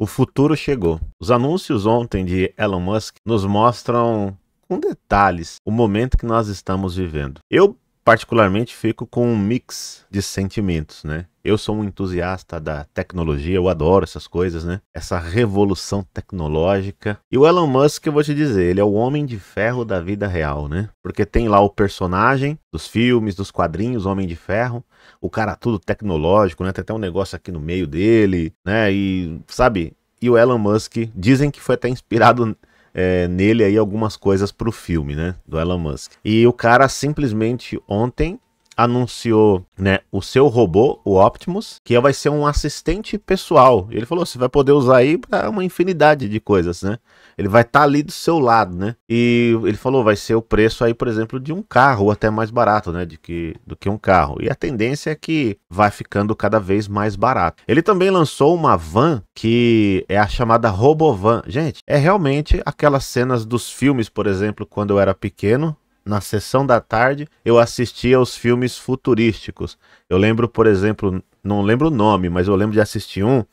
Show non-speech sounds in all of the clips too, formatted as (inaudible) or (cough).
O futuro chegou. Os anúncios ontem de Elon Musk nos mostram com detalhes o momento que nós estamos vivendo. Eu particularmente fico com um mix de sentimentos, né? Eu sou um entusiasta da tecnologia, eu adoro essas coisas, né? Essa revolução tecnológica. E o Elon Musk, eu vou te dizer, ele é o homem de ferro da vida real, né? Porque tem lá o personagem dos filmes, dos quadrinhos, Homem de Ferro, o cara tudo tecnológico, né? Tem até um negócio aqui no meio dele, né? E, sabe, e o Elon Musk dizem que foi até inspirado é, nele aí algumas coisas para o filme, né? Do Elon Musk. E o cara simplesmente ontem anunciou, né, o seu robô, o Optimus, que vai ser um assistente pessoal. Ele falou, você vai poder usar aí para uma infinidade de coisas, né? Ele vai estar tá ali do seu lado, né? E ele falou, vai ser o preço aí, por exemplo, de um carro, ou até mais barato, né, de que, do que um carro. E a tendência é que vai ficando cada vez mais barato. Ele também lançou uma van que é a chamada Robovan. Gente, é realmente aquelas cenas dos filmes, por exemplo, quando eu era pequeno, na sessão da tarde, eu assistia aos filmes futurísticos. Eu lembro, por exemplo, não lembro o nome, mas eu lembro de assistir um,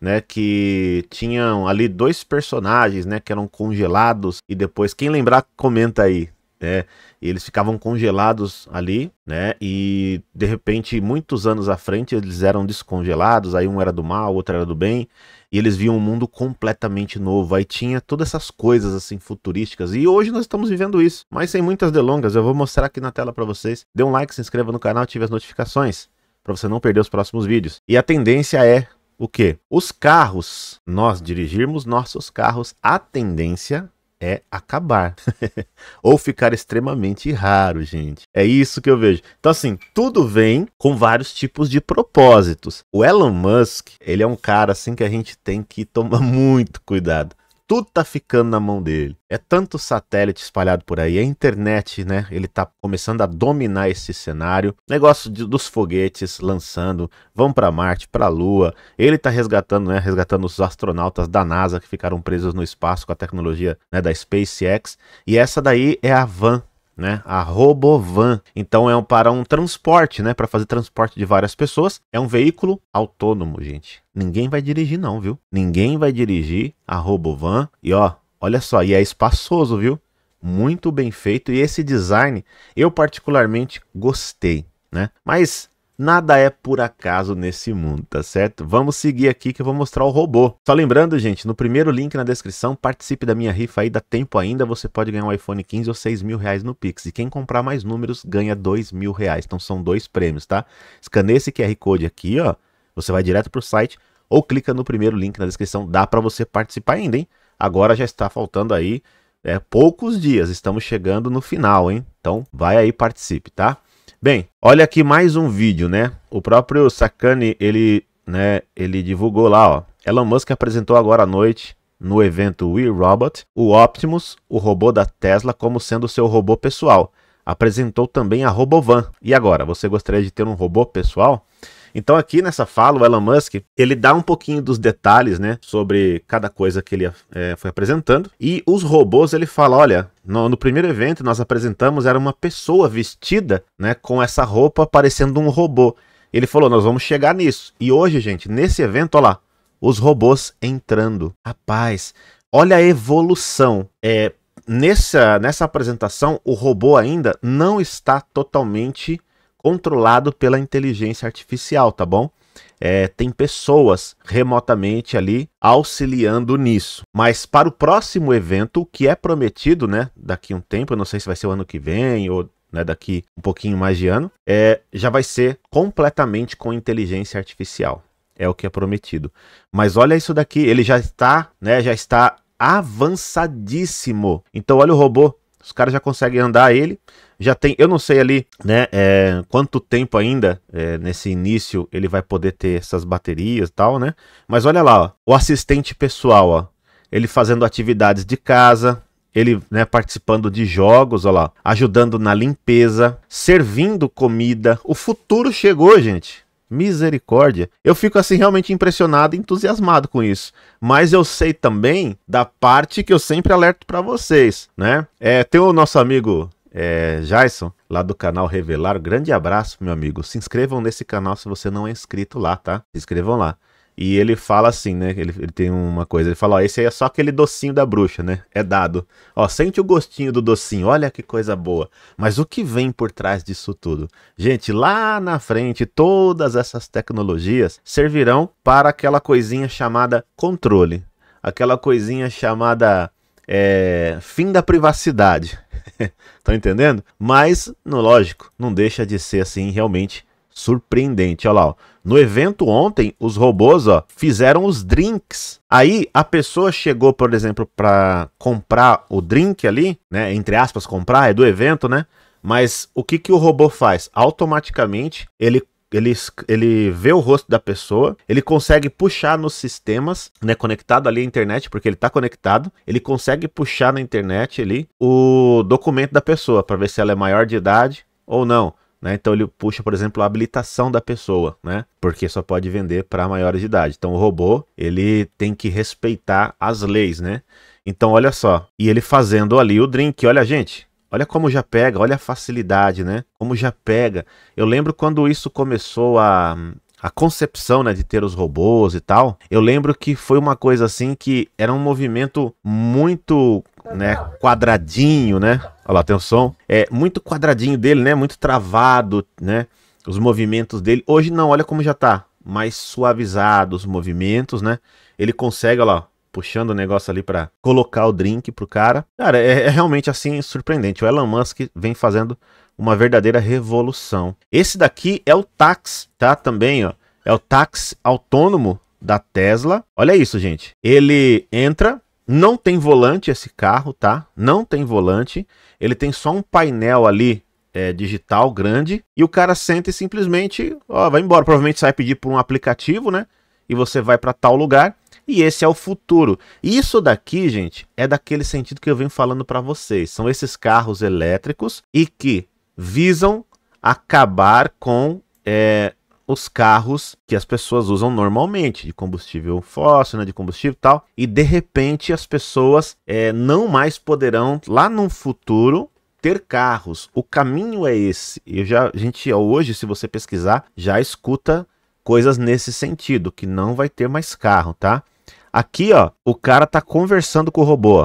né, que tinham ali dois personagens, né, que eram congelados e depois quem lembrar comenta aí, né? E eles ficavam congelados ali, né? E de repente, muitos anos à frente, eles eram descongelados, aí um era do mal, outro era do bem, e eles viam um mundo completamente novo. Aí tinha todas essas coisas assim futurísticas. E hoje nós estamos vivendo isso. Mas sem muitas delongas, eu vou mostrar aqui na tela para vocês. Dê um like, se inscreva no canal, ative as notificações para você não perder os próximos vídeos. E a tendência é o quê? Os carros, nós dirigirmos nossos carros, a tendência é acabar (laughs) ou ficar extremamente raro, gente. É isso que eu vejo. Então assim, tudo vem com vários tipos de propósitos. O Elon Musk, ele é um cara assim que a gente tem que tomar (laughs) muito cuidado tudo tá ficando na mão dele. É tanto satélite espalhado por aí, a é internet, né? Ele tá começando a dominar esse cenário. Negócio de, dos foguetes lançando, vão para Marte, para Lua. Ele tá resgatando, né? Resgatando os astronautas da NASA que ficaram presos no espaço com a tecnologia né, da SpaceX. E essa daí é a van né? A Robovan. Então é um, para um transporte, né? Para fazer transporte de várias pessoas. É um veículo autônomo, gente. Ninguém vai dirigir, não, viu? Ninguém vai dirigir a Robovan. E ó, olha só, e é espaçoso, viu? Muito bem feito. E esse design eu particularmente gostei, né? Mas Nada é por acaso nesse mundo, tá certo? Vamos seguir aqui que eu vou mostrar o robô. Só lembrando, gente, no primeiro link na descrição, participe da minha rifa aí, dá tempo ainda, você pode ganhar um iPhone 15 ou 6 mil reais no Pix. E quem comprar mais números ganha 2 mil reais, então são dois prêmios, tá? Escaneie esse QR Code aqui, ó, você vai direto pro site ou clica no primeiro link na descrição, dá para você participar ainda, hein? Agora já está faltando aí é, poucos dias, estamos chegando no final, hein? Então vai aí, participe, tá? Bem, olha aqui mais um vídeo, né? O próprio Sakane, ele, né, ele divulgou lá, ó. Elon Musk apresentou agora à noite, no evento We Robot, o Optimus, o robô da Tesla, como sendo seu robô pessoal. Apresentou também a Robovan. E agora, você gostaria de ter um robô pessoal? Então aqui nessa fala, o Elon Musk, ele dá um pouquinho dos detalhes, né, sobre cada coisa que ele é, foi apresentando. E os robôs, ele fala, olha, no, no, primeiro evento nós apresentamos era uma pessoa vestida, né, com essa roupa parecendo um robô. Ele falou, nós vamos chegar nisso. E hoje, gente, nesse evento, olha lá, os robôs entrando. Rapaz, olha a evolução. É, nessa, nessa apresentação, o robô ainda não está totalmente controlado pela inteligência artificial, tá bom? É, tem pessoas remotamente ali auxiliando nisso. Mas para o próximo evento, o que é prometido, né? Daqui um tempo, eu não sei se vai ser o ano que vem ou né, daqui um pouquinho mais de ano, é, já vai ser completamente com inteligência artificial. É o que é prometido. Mas olha isso daqui, ele já está, né? Já está avançadíssimo. Então olha o robô, os caras já conseguem andar ele, já tem, eu não sei ali, né, é, quanto tempo ainda é, nesse início ele vai poder ter essas baterias e tal, né? Mas olha lá, ó, o assistente pessoal, ó, ele fazendo atividades de casa, ele né, participando de jogos, olha lá, ajudando na limpeza, servindo comida. O futuro chegou, gente. Misericórdia. Eu fico assim realmente impressionado e entusiasmado com isso. Mas eu sei também da parte que eu sempre alerto para vocês, né? É, tem o nosso amigo é, Jason, lá do canal Revelar. Grande abraço, meu amigo. Se inscrevam nesse canal se você não é inscrito lá, tá? Se inscrevam lá. E ele fala assim, né? Ele, ele tem uma coisa. Ele fala: Ó, esse aí é só aquele docinho da bruxa, né? É dado. Ó, sente o gostinho do docinho. Olha que coisa boa. Mas o que vem por trás disso tudo? Gente, lá na frente, todas essas tecnologias servirão para aquela coisinha chamada controle. Aquela coisinha chamada é, fim da privacidade. Estão (laughs) entendendo? Mas, no lógico, não deixa de ser assim realmente surpreendente. Olha lá, ó. no evento ontem, os robôs ó, fizeram os drinks. Aí a pessoa chegou, por exemplo, para comprar o drink ali, né? Entre aspas, comprar, é do evento, né? Mas o que, que o robô faz? Automaticamente ele ele, ele vê o rosto da pessoa, ele consegue puxar nos sistemas, né, conectado ali à internet, porque ele está conectado, ele consegue puxar na internet ali o documento da pessoa para ver se ela é maior de idade ou não. Né? Então ele puxa, por exemplo, a habilitação da pessoa, né? Porque só pode vender para maiores de idade. Então o robô ele tem que respeitar as leis, né? Então olha só, e ele fazendo ali o drink, olha gente, Olha como já pega, olha a facilidade, né? Como já pega. Eu lembro quando isso começou a, a concepção né, de ter os robôs e tal, eu lembro que foi uma coisa assim que era um movimento muito né, quadradinho, né? Olha lá, tem o um som. É muito quadradinho dele, né? Muito travado, né? Os movimentos dele. Hoje não, olha como já tá. Mais suavizado os movimentos, né? Ele consegue, olha lá, puxando o negócio ali para colocar o drink pro cara. Cara, é, é realmente assim surpreendente. O Elon Musk vem fazendo uma verdadeira revolução. Esse daqui é o táxi, tá? Também, ó. É o táxi autônomo da Tesla. Olha isso, gente. Ele entra, não tem volante esse carro, tá? Não tem volante. Ele tem só um painel ali é, digital grande e o cara senta e simplesmente ó, vai embora. Provavelmente você vai pedir por um aplicativo, né? E você vai para tal lugar e esse é o futuro. Isso daqui, gente, é daquele sentido que eu venho falando para vocês. São esses carros elétricos e que visam acabar com é, os carros que as pessoas usam normalmente, de combustível fóssil, né, de combustível e tal, e de repente as pessoas é, não mais poderão, lá no futuro, ter carros. O caminho é esse. Eu já, a gente, hoje, se você pesquisar, já escuta coisas nesse sentido, que não vai ter mais carro, tá? Aqui, ó, o cara tá conversando com o robô.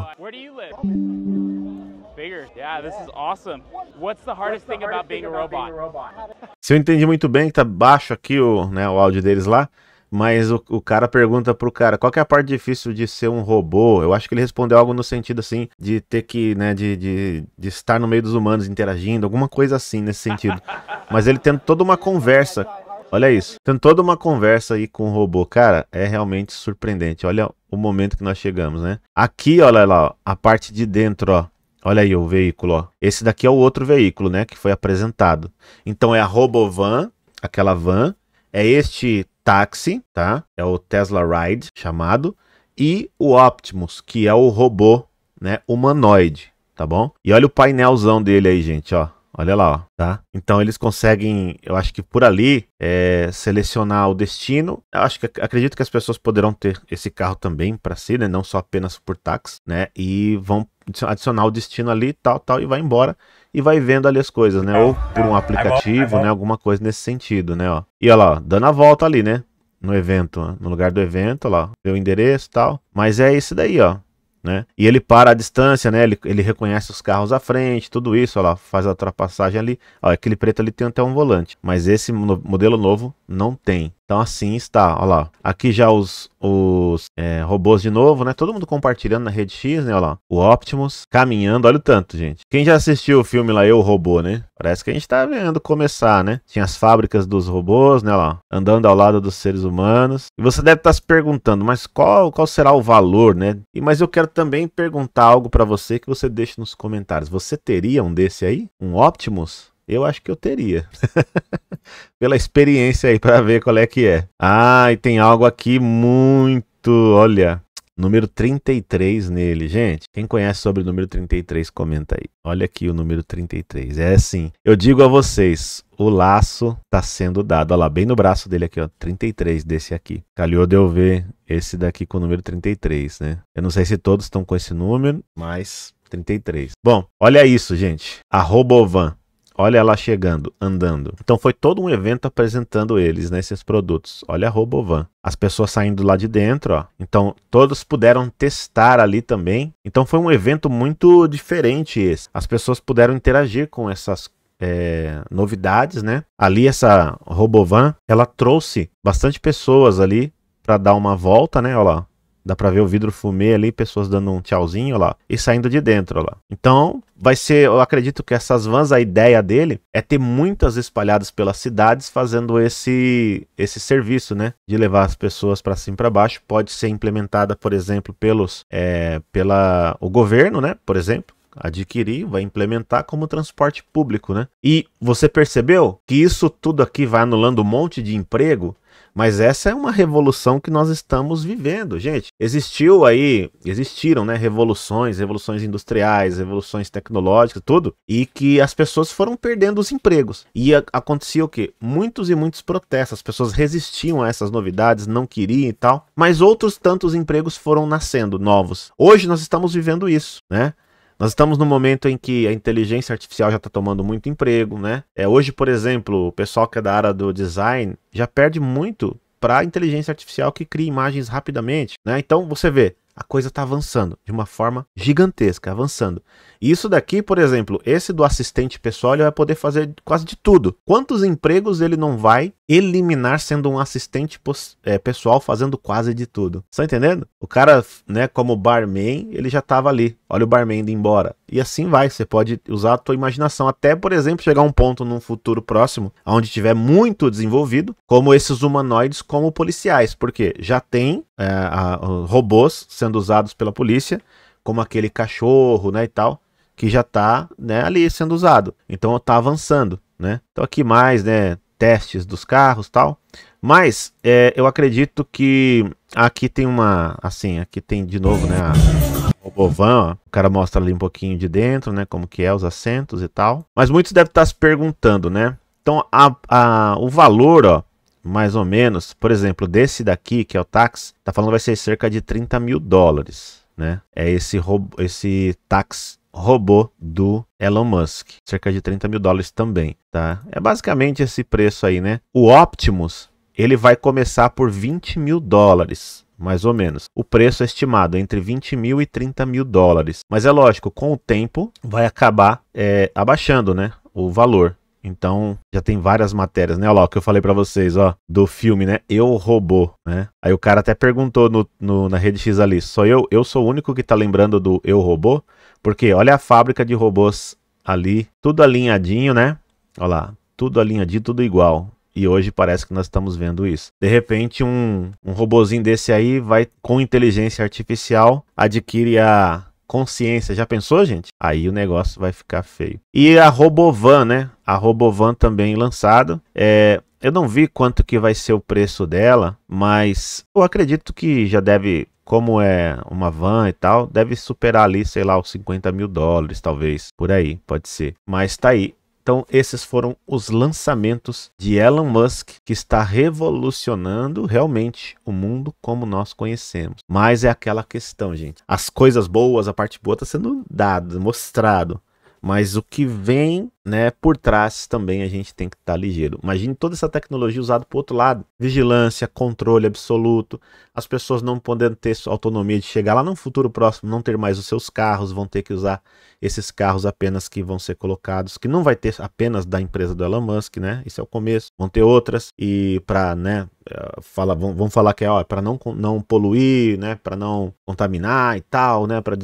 Se eu entendi muito bem, tá baixo aqui o, né, o áudio deles lá, mas o, o, cara pergunta pro cara, qual que é a parte difícil de ser um robô? Eu acho que ele respondeu algo no sentido assim, de ter que, né, de, de, de estar no meio dos humanos interagindo, alguma coisa assim nesse sentido. Mas ele tendo toda uma conversa Olha isso. tem toda uma conversa aí com o robô. Cara, é realmente surpreendente. Olha o momento que nós chegamos, né? Aqui, olha lá, ó, a parte de dentro, ó. Olha aí o veículo, ó. Esse daqui é o outro veículo, né? Que foi apresentado. Então é a Robovan, aquela van. É este táxi, tá? É o Tesla Ride, chamado. E o Optimus, que é o robô, né? Humanoide, tá bom? E olha o painelzão dele aí, gente, ó. Olha lá, ó, tá? Então eles conseguem, eu acho que por ali, é, selecionar o destino. Eu acho que acredito que as pessoas poderão ter esse carro também para si, né? Não só apenas por táxi, né? E vão adicionar o destino ali, tal, tal, e vai embora e vai vendo ali as coisas, né? Ou por um aplicativo, né? né? Alguma coisa nesse sentido, né? Ó. E olha lá, dando a volta ali, né? No evento, no lugar do evento, ó lá, o endereço e tal. Mas é isso daí, ó né? E ele para a distância, né? Ele, ele reconhece os carros à frente, tudo isso, ó lá, faz a ultrapassagem ali. Ó, aquele preto ali tem até um volante. Mas esse no, modelo novo não tem. Então assim está, olha lá. Aqui já os, os é, robôs de novo, né? Todo mundo compartilhando na rede X, né? Olha lá. O Optimus caminhando, olha o tanto, gente. Quem já assistiu o filme lá, Eu, Robô, né? Parece que a gente tá vendo começar, né? Tinha as fábricas dos robôs, né? Olha lá. Andando ao lado dos seres humanos. E você deve estar tá se perguntando, mas qual, qual será o valor, né? E, mas eu quero também perguntar algo para você que você deixe nos comentários. Você teria um desse aí? Um Optimus? Eu acho que eu teria. (laughs) Pela experiência aí para ver qual é que é. Ah, e tem algo aqui muito, olha, número 33 nele, gente. Quem conhece sobre o número 33, comenta aí. Olha aqui o número 33. É assim, eu digo a vocês, o laço tá sendo dado, olha lá, bem no braço dele aqui, ó, 33 desse aqui. Calhou de eu ver esse daqui com o número 33, né? Eu não sei se todos estão com esse número, mas 33. Bom, olha isso, gente. A Robovan Olha ela chegando, andando. Então foi todo um evento apresentando eles, né, esses produtos. Olha a Robovan. As pessoas saindo lá de dentro, ó. Então todos puderam testar ali também. Então foi um evento muito diferente esse. As pessoas puderam interagir com essas é, novidades, né? Ali essa Robovan, ela trouxe bastante pessoas ali para dar uma volta, né? Olha lá, Dá pra ver o vidro fumê ali, pessoas dando um tchauzinho lá e saindo de dentro lá. Então, vai ser, eu acredito que essas vans, a ideia dele é ter muitas espalhadas pelas cidades fazendo esse esse serviço, né, de levar as pessoas para cima e para baixo. Pode ser implementada, por exemplo, pelos é, pela o governo, né, por exemplo adquirir, vai implementar como transporte público, né? E você percebeu que isso tudo aqui vai anulando um monte de emprego mas essa é uma revolução que nós estamos vivendo, gente. Existiu aí, existiram, né, revoluções, revoluções industriais, revoluções tecnológicas, tudo, e que as pessoas foram perdendo os empregos. E a, acontecia o quê? Muitos e muitos protestos, as pessoas resistiam a essas novidades, não queriam e tal, mas outros tantos empregos foram nascendo novos. Hoje nós estamos vivendo isso, né? Nós estamos num momento em que a inteligência artificial já está tomando muito emprego, né? É, hoje, por exemplo, o pessoal que é da área do design já perde muito para a inteligência artificial que cria imagens rapidamente, né? Então você vê, a coisa está avançando de uma forma gigantesca, avançando. E isso daqui, por exemplo, esse do assistente pessoal, ele vai poder fazer quase de tudo. Quantos empregos ele não vai eliminar sendo um assistente é, pessoal fazendo quase de tudo? Estão tá entendendo? O cara, né, como barman, ele já estava ali. Olha o barman indo embora. E assim vai, você pode usar a tua imaginação até, por exemplo, chegar a um ponto num futuro próximo, onde tiver muito desenvolvido, como esses humanoides como policiais, porque já tem é, a, robôs sendo usados pela polícia, como aquele cachorro, né, e tal, que já está né, ali sendo usado. Então está avançando, né? Então aqui mais, né, testes dos carros, tal. Mas é, eu acredito que aqui tem uma, assim, aqui tem de novo, né, a robovan, ó. o cara mostra ali um pouquinho de dentro, né, como que é os assentos e tal. Mas muitos devem estar tá se perguntando, né? Então a, a, o valor, ó, mais ou menos, por exemplo, desse daqui, que é o tax, tá falando vai ser cerca de 30 mil dólares, né? É esse, robô, esse tax robô do Elon Musk, cerca de 30 mil dólares também, tá? É basicamente esse preço aí, né? O Optimus, ele vai começar por 20 mil dólares, mais ou menos. O preço é estimado entre 20 mil e 30 mil dólares. Mas é lógico, com o tempo vai acabar é, abaixando né, o valor. Então, já tem várias matérias, né? Olha lá, o que eu falei para vocês, ó, do filme, né? Eu Robô, né? Aí o cara até perguntou no, no, na Rede X ali, só eu, eu sou o único que tá lembrando do Eu Robô? Porque olha a fábrica de robôs ali, tudo alinhadinho, né? Olha lá, tudo alinhadinho, tudo igual. E hoje parece que nós estamos vendo isso. De repente, um, um robozinho desse aí vai, com inteligência artificial, adquire a consciência. Já pensou, gente? Aí o negócio vai ficar feio. E a Robovan, né? a Robovan também lançada. É, eu não vi quanto que vai ser o preço dela, mas eu acredito que já deve, como é uma van e tal, deve superar ali, sei lá, os 50 mil dólares, talvez, por aí, pode ser. Mas tá aí. Então, esses foram os lançamentos de Elon Musk, que está revolucionando realmente o mundo como nós conhecemos. Mas é aquela questão, gente. As coisas boas, a parte boa está sendo dada, mostrado mas o que vem né, por trás também a gente tem que estar tá ligeiro. Imagine toda essa tecnologia usada para outro lado: vigilância, controle absoluto, as pessoas não podendo ter autonomia de chegar lá no futuro próximo, não ter mais os seus carros, vão ter que usar esses carros apenas que vão ser colocados, que não vai ter apenas da empresa do Elon Musk, né? Isso é o começo. Vão ter outras e para, né, eh, fala, vão, falar que é, é para não, não poluir, né, para não contaminar e tal, né, para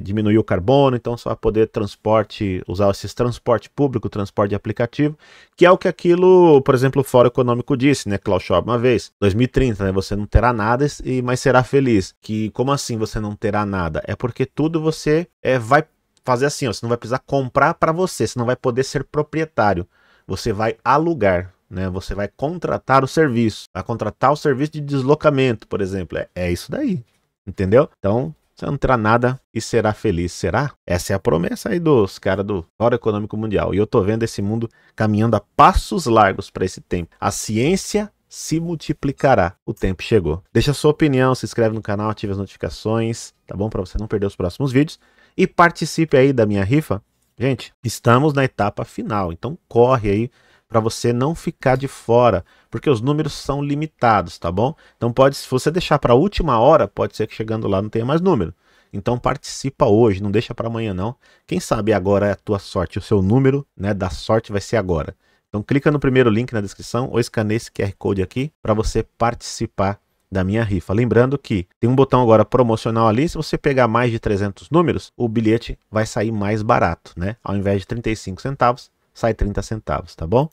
diminuir o carbono, então só poder transporte, usar esses transporte público, transporte aplicativo, que é o que aquilo, por exemplo, o Fórum Econômico disse, né, Klaus Schwab uma vez, 2030, né, você não terá nada, e mas será feliz. Que como assim você não terá nada? É porque tudo você é, vai fazer assim, ó, você não vai precisar comprar para você, você não vai poder ser proprietário. Você vai alugar, né? Você vai contratar o serviço, vai contratar o serviço de deslocamento, por exemplo. É, é isso daí, entendeu? Então você não terá nada e será feliz, será? Essa é a promessa aí dos caras do Fórum Econômico Mundial. E eu tô vendo esse mundo caminhando a passos largos para esse tempo. A ciência se multiplicará. O tempo chegou. Deixa a sua opinião, se inscreve no canal, ative as notificações, tá bom? Para você não perder os próximos vídeos. E participe aí da minha rifa. Gente, estamos na etapa final, então corre aí para você não ficar de fora, porque os números são limitados, tá bom? Então pode, se você deixar para a última hora, pode ser que chegando lá não tenha mais número. Então participa hoje, não deixa para amanhã não. Quem sabe agora é a tua sorte, o seu número, né, da sorte vai ser agora. Então clica no primeiro link na descrição ou escaneie esse QR Code aqui para você participar da minha rifa. Lembrando que tem um botão agora promocional ali, se você pegar mais de 300 números, o bilhete vai sair mais barato, né? Ao invés de 35 centavos, sai 30 centavos, tá bom?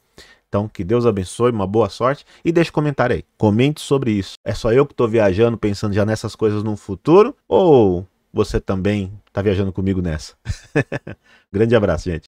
Então, que Deus abençoe, uma boa sorte e deixe um comentário aí. Comente sobre isso. É só eu que estou viajando pensando já nessas coisas no futuro ou você também está viajando comigo nessa? (laughs) Grande abraço, gente.